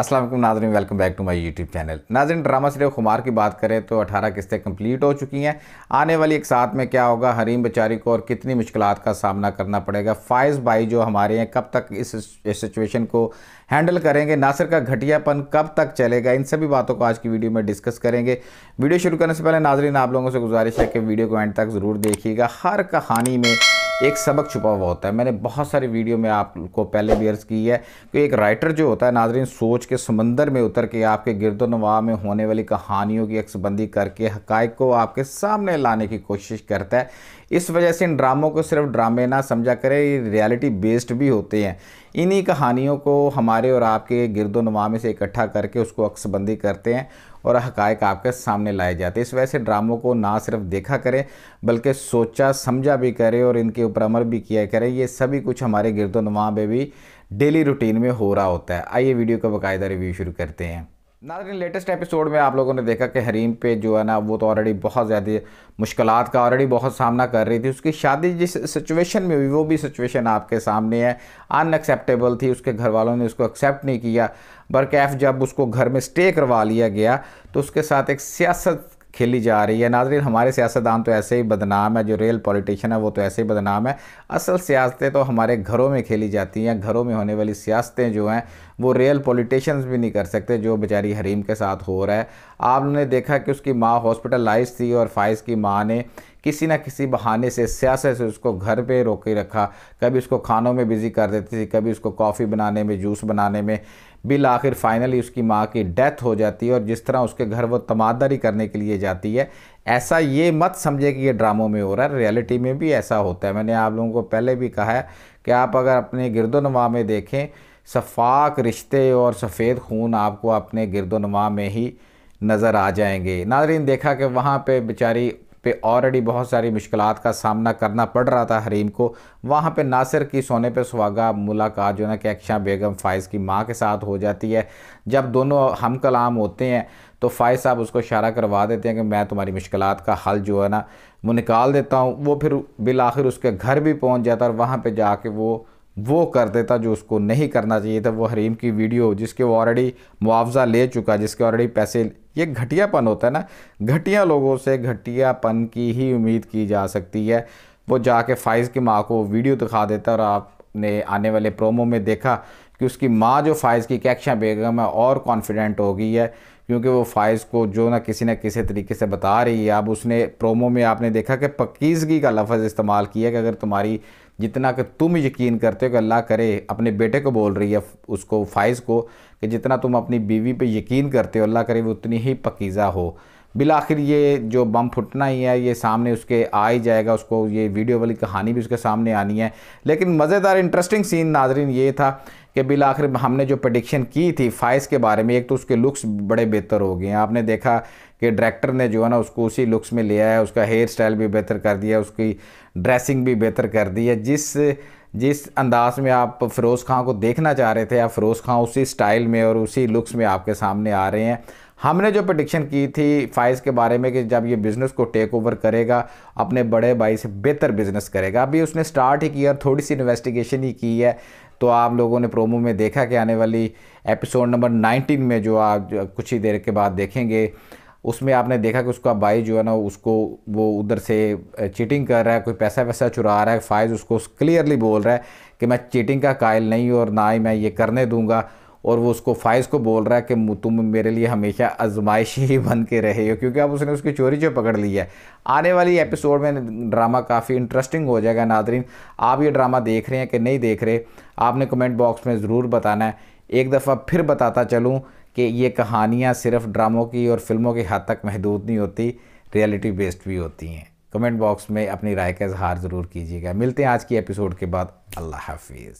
असलम नाजरीन welcome back to my YouTube channel नाजरीन drama serial Khumar की बात करें तो 18 किस्तें कंप्लीट हो चुकी हैं आने वाली एक साथ में क्या होगा हरीम बेचारी को और कितनी मुश्किल का सामना करना पड़ेगा फ़ायज़ भाई जो हमारे हैं कब तक इस सिचुएशन को हैंडल करेंगे नासिर का घटियापन कब तक चलेगा इन सभी बातों को आज की वीडियो में डिस्कस करेंगे वीडियो शुरू करने से पहले नाजरीन आप लोगों से गुजारिश है कि वीडियो को एंड तक ज़रूर देखिएगा हर कहानी में एक सबक छुपा हुआ होता है मैंने बहुत सारे वीडियो में आपको पहले भी अर्ज़ की है कि एक राइटर जो होता है नाजरीन सोच के समंदर में उतर के आपके गिरदो नवा में होने वाली कहानियों की अक्सबंदी करके हक को आपके सामने लाने की कोशिश करता है इस वजह से इन ड्रामों को सिर्फ ड्रामे ना समझा करें ये रियलिटी बेस्ड भी होते हैं इन्हीं कहानियों को हमारे और आपके गिरदोनुमा में से इकट्ठा करके उसको अक्सबंदी करते हैं और हकायक आपके सामने लाए जाते हैं इस वजह से ड्रामों को ना सिर्फ देखा करें बल्कि सोचा समझा भी करें और इनके ऊपर अमल भी किया करें ये सभी कुछ हमारे गिरदोनुमा में भी डेली रूटीन में हो रहा होता है आइए वीडियो का बाकायदा रिव्यू शुरू करते हैं नाजरीन लेटेस्ट एपिसोड में आप लोगों ने देखा कि हरीम पे जो है ना वो तो ऑलरेडी बहुत ज़्यादा मुश्किल का ऑलरेडी बहुत सामना कर रही थी उसकी शादी जिस सिचुएशन में हुई वो भी सिचुएशन आपके सामने है अनएक्सेप्टेबल थी उसके घर वालों ने उसको एक्सेप्ट नहीं किया बरकैफ जब उसको घर में स्टे करवा लिया गया तो उसके साथ एक सियासत खेली जा रही है नाजरीन हमारे सियासतदान तो ऐसे ही बदनाम है जो रियल पॉलिटिशियन है वो तो ऐसे ही बदनाम है असल सियासतें तो हमारे घरों में खेली जाती हैं घरों में होने वाली सियासतें जो हैं वो रियल पॉलिटिशियंस भी नहीं कर सकते जो बेचारी हरीम के साथ हो रहा है आपने देखा कि उसकी माँ हॉस्पिटलाइज थी और फाइज की माँ ने किसी ना किसी बहाने से सियासत से उसको घर पे रोके रखा कभी उसको खानों में बिज़ी कर देती थी कभी उसको कॉफ़ी बनाने में जूस बनाने में बिल आखिर फाइनली उसकी माँ की डेथ हो जाती है और जिस तरह उसके घर वो तमादरी करने के लिए जाती है ऐसा ये मत समझे कि ये ड्रामों में हो रहा है रियलिटी में भी ऐसा होता है मैंने आप लोगों को पहले भी कहा है कि आप अगर अपने गिरदोनवा में देखें शफाक रिश्ते और सफ़ेद खून आपको अपने गिरदोनवा में ही नज़र आ जाएंगे नादरीन देखा कि वहाँ पे बेचारी पे ऑलरेडी बहुत सारी मुश्किल का सामना करना पड़ रहा था हरीम को वहाँ पे नासिर की सोने पे सुहागा मुलाकात जो है ना कि अक्षा बेगम फ़ायज़ की माँ के साथ हो जाती है जब दोनों हम कलाम होते हैं तो फ़ायज़ साहब उसको इशारा करवा देते हैं कि मैं तुम्हारी मुश्किल का हल जो है ना वो निकाल देता हूँ वो फिर बिल आखिर उसके घर भी पहुँच जाता है और वहाँ पर जाके वो वो कर देता जो उसको नहीं करना चाहिए था वो हरीम की वीडियो जिसके वो ऑलरेडी मुआवजा ले चुका जिसके ऑलरेडी पैसे ये घटियापन होता है ना घटिया लोगों से घटियापन की ही उम्मीद की जा सकती है वो जाके फ़ाइज़ की माँ को वीडियो दिखा देता और आपने आने वाले प्रोमो में देखा कि उसकी माँ जो फ़ाइज़ की कैक्षा बेगम है और कॉन्फिडेंट हो गई है क्योंकि वो फाइज़ को जो ना किसी ना किसी तरीके से बता रही है अब उसने प्रोमो में आपने देखा कि पकीज़गी का लफ्ज़ इस्तेमाल किया कि अगर तुम्हारी जितना कि तुम यकीन करते हो कि अल्लाह करे अपने बेटे को बोल रही है उसको फाइज़ को कि जितना तुम अपनी बीवी पे यकीन करते हो अल्लाह करे वो उतनी ही पकीज़ा हो बिलाखिर ये जो बम फुटना ही है ये सामने उसके आ ही जाएगा उसको ये वीडियो वाली कहानी भी उसके सामने आनी है लेकिन मज़ेदार इंटरेस्टिंग सीन नाजरीन ये था कि बिल आखिर हमने जो प्रडिक्शन की थी फाइज के बारे में एक तो उसके लुक्स बड़े बेहतर हो गए हैं आपने देखा कि डायरेक्टर ने जो है ना उसको उसी लुक्स में लिया है उसका हेयर स्टाइल भी बेहतर कर दिया उसकी ड्रेसिंग भी बेहतर कर दी है जिस जिस अंदाज में आप फ़िरोज़ खां को देखना चाह रहे थे आप फ़िरोज़ खां उसी स्टाइल में और उसी लुक्स में आपके सामने आ रहे हैं हमने जो प्रडिक्शन की थी फाइज के बारे में कि जब ये बिज़नेस को टेक ओवर करेगा अपने बड़े भाई से बेहतर बिज़नेस करेगा अभी उसने स्टार्ट ही किया और थोड़ी सी इन्वेस्टिगेशन ही की है तो आप लोगों ने प्रोमो में देखा कि आने वाली एपिसोड नंबर 19 में जो आप कुछ ही देर के बाद देखेंगे उसमें आपने देखा कि उसका भाई जो है ना उसको वो उधर से चीटिंग कर रहा है कोई पैसा वैसा चुरा रहा है फाइज उसको क्लियरली बोल रहा है कि मैं चीटिंग का कायल नहीं और ना ही मैं ये करने दूंगा और वो उसको फाइज को बोल रहा है कि तुम मेरे लिए हमेशा आजमाइश ही बन के रहे हो क्योंकि अब उसने उसकी चोरी जो पकड़ ली है आने वाली एपिसोड में ड्रामा काफ़ी इंटरेस्टिंग हो जाएगा नादरीन आप ये ड्रामा देख रहे हैं कि नहीं देख रहे आपने कमेंट बॉक्स में ज़रूर बताना है एक दफ़ा फिर बताता चलूँ कि ये कहानियाँ सिर्फ ड्रामों की और फिल्मों की हद तक महदूद नहीं होती रियलिटी बेस्ड भी होती हैं कमेंट बॉक्स में अपनी राय का इजहार ज़रूर कीजिएगा मिलते हैं आज की एपिसोड के बाद अल्लाह हाफिज़